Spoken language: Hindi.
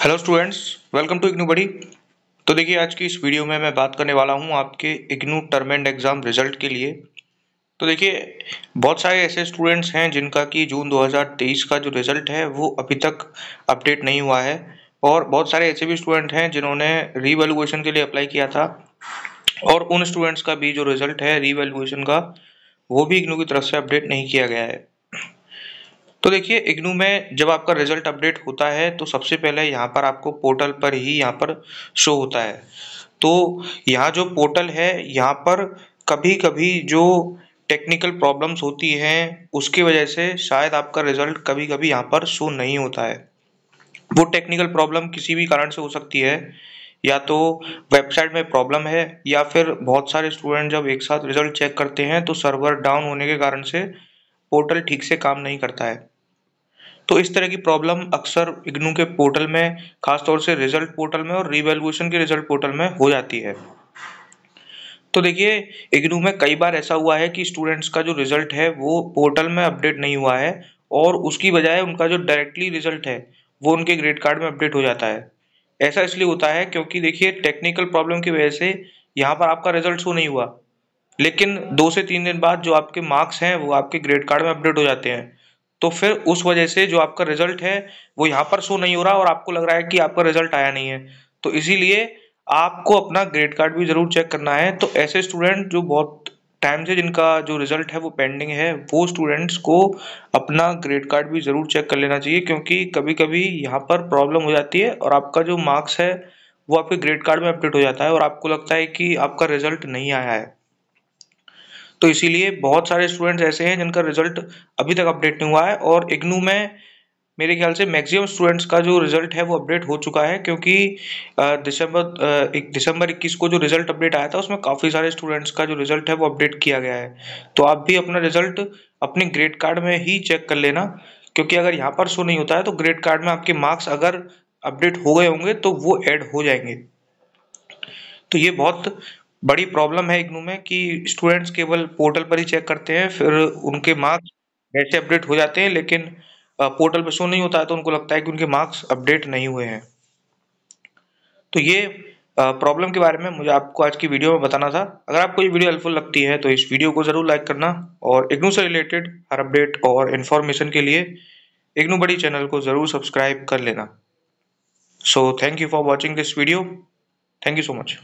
hello students welcome to IGNOU बड़ी तो देखिए आज की इस वीडियो में मैं बात करने वाला हूँ आपके IGNOU term end exam result के लिए तो देखिए बहुत सारे ऐसे स्टूडेंट्स हैं जिनका कि जून 2023 का जो रिज़ल्ट है वो अभी तक अपडेट नहीं हुआ है और बहुत सारे ऐसे भी स्टूडेंट हैं जिन्होंने रीवेलुएशन के लिए अप्लाई किया था और उन स्टूडेंट्स का भी जो रिज़ल्ट है रीवेलुएशन का वो भी इग्नू की तरफ से अपडेट नहीं किया गया है तो देखिए इग्नू में जब आपका रिजल्ट अपडेट होता है तो सबसे पहले यहाँ पर आपको पोर्टल पर ही यहाँ पर शो होता है तो यहाँ जो पोर्टल है यहाँ पर कभी कभी जो टेक्निकल प्रॉब्लम्स होती हैं उसकी वजह से शायद आपका रिजल्ट कभी कभी यहाँ पर शो नहीं होता है वो टेक्निकल प्रॉब्लम किसी भी कारण से हो सकती है या तो वेबसाइट में प्रॉब्लम है या फिर बहुत सारे स्टूडेंट जब एक साथ रिजल्ट चेक करते हैं तो सर्वर डाउन होने के कारण से पोर्टल ठीक से काम नहीं करता है तो इस तरह की प्रॉब्लम अक्सर इग्नू के पोर्टल में खासतौर से रिजल्ट पोर्टल में और रिवेल्यूशन के रिजल्ट पोर्टल में हो जाती है तो देखिए इग्नू में कई बार ऐसा हुआ है कि स्टूडेंट्स का जो रिजल्ट है वो पोर्टल में अपडेट नहीं हुआ है और उसकी बजाय उनका जो डायरेक्टली रिजल्ट है वो उनके ग्रेड कार्ड में अपडेट हो जाता है ऐसा इसलिए होता है क्योंकि देखिए टेक्निकल प्रॉब्लम की वजह से यहाँ पर आपका रिजल्ट शो नहीं हुआ लेकिन दो से तीन दिन बाद जो आपके मार्क्स हैं वो आपके ग्रेड कार्ड में अपडेट हो जाते हैं तो फिर उस वजह से जो आपका रिजल्ट है वो यहाँ पर शो नहीं हो रहा और आपको लग रहा है कि आपका रिजल्ट आया नहीं है तो इसीलिए आपको अपना ग्रेड कार्ड भी ज़रूर चेक करना है तो ऐसे स्टूडेंट जो बहुत टाइम से जिनका जो रिजल्ट है वो पेंडिंग है वो स्टूडेंट्स को अपना ग्रेड कार्ड भी ज़रूर चेक कर लेना चाहिए क्योंकि कभी कभी यहाँ पर प्रॉब्लम हो जाती है और आपका जो मार्क्स है वो आपके ग्रेड कार्ड में अपडेट हो जाता है और आपको लगता है कि आपका रिजल्ट नहीं आया है तो इसीलिए बहुत सारे स्टूडेंट्स ऐसे हैं जिनका रिजल्ट अभी तक अपडेट नहीं हुआ है और इग्नू में मेरे ख्याल से मैक्सिमम स्टूडेंट्स का जो रिजल्ट है वो अपडेट हो चुका है क्योंकि दिसंबर एक दिसंबर इक्कीस को जो रिजल्ट अपडेट आया था उसमें काफ़ी सारे स्टूडेंट्स का जो रिजल्ट है वो अपडेट किया गया है तो आप भी अपना रिजल्ट अपने ग्रेड कार्ड में ही चेक कर लेना क्योंकि अगर यहाँ पर शो नहीं होता है तो ग्रेड कार्ड में आपके मार्क्स अगर अपडेट हो गए होंगे तो वो एड हो जाएंगे तो ये बहुत बड़ी प्रॉब्लम है इग्नू में कि स्टूडेंट्स केवल पोर्टल पर ही चेक करते हैं फिर उनके मार्क्स ऐसे अपडेट हो जाते हैं लेकिन पोर्टल पर शो नहीं होता है तो उनको लगता है कि उनके मार्क्स अपडेट नहीं हुए हैं तो ये प्रॉब्लम के बारे में मुझे आपको आज की वीडियो में बताना था अगर आपको ये वीडियो हेल्पफुल लगती है तो इस वीडियो को ज़रूर लाइक करना और इग्नू से रिलेटेड हर अपडेट और इन्फॉर्मेशन के लिए इग्नू बड़ी चैनल को ज़रूर सब्सक्राइब कर लेना so thank you for watching this video thank you so much